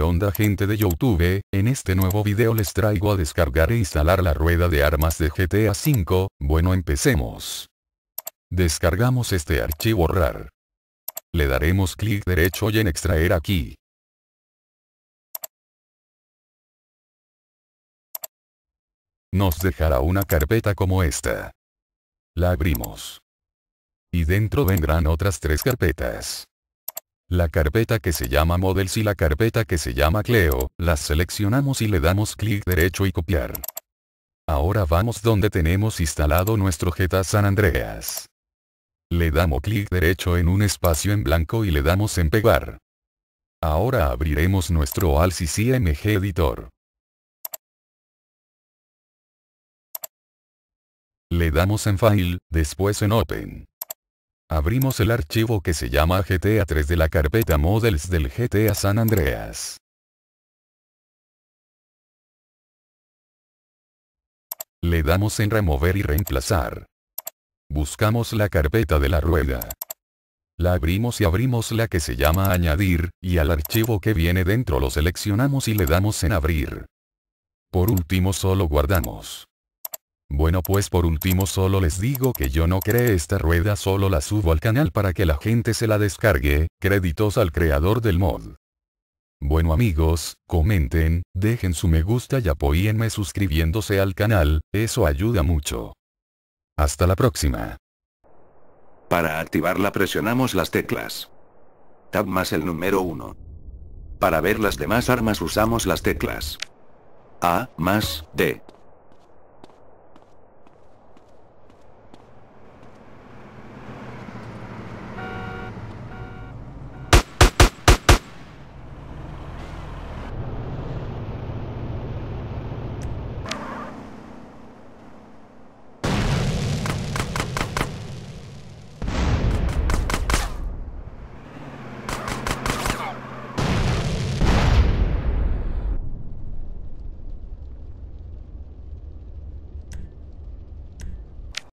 onda gente de Youtube? En este nuevo video les traigo a descargar e instalar la rueda de armas de GTA 5 bueno empecemos. Descargamos este archivo RAR. Le daremos clic derecho y en extraer aquí. Nos dejará una carpeta como esta. La abrimos. Y dentro vendrán otras tres carpetas. La carpeta que se llama Models y la carpeta que se llama Cleo, las seleccionamos y le damos clic derecho y copiar. Ahora vamos donde tenemos instalado nuestro Jeta San Andreas. Le damos clic derecho en un espacio en blanco y le damos en pegar. Ahora abriremos nuestro ALSYS CMG Editor. Le damos en File, después en Open. Abrimos el archivo que se llama GTA 3 de la carpeta Models del GTA San Andreas. Le damos en remover y reemplazar. Buscamos la carpeta de la rueda. La abrimos y abrimos la que se llama añadir, y al archivo que viene dentro lo seleccionamos y le damos en abrir. Por último solo guardamos. Bueno pues por último solo les digo que yo no creé esta rueda solo la subo al canal para que la gente se la descargue, créditos al creador del mod. Bueno amigos, comenten, dejen su me gusta y apoyenme suscribiéndose al canal, eso ayuda mucho. Hasta la próxima. Para activarla presionamos las teclas. Tab más el número 1. Para ver las demás armas usamos las teclas. A más D.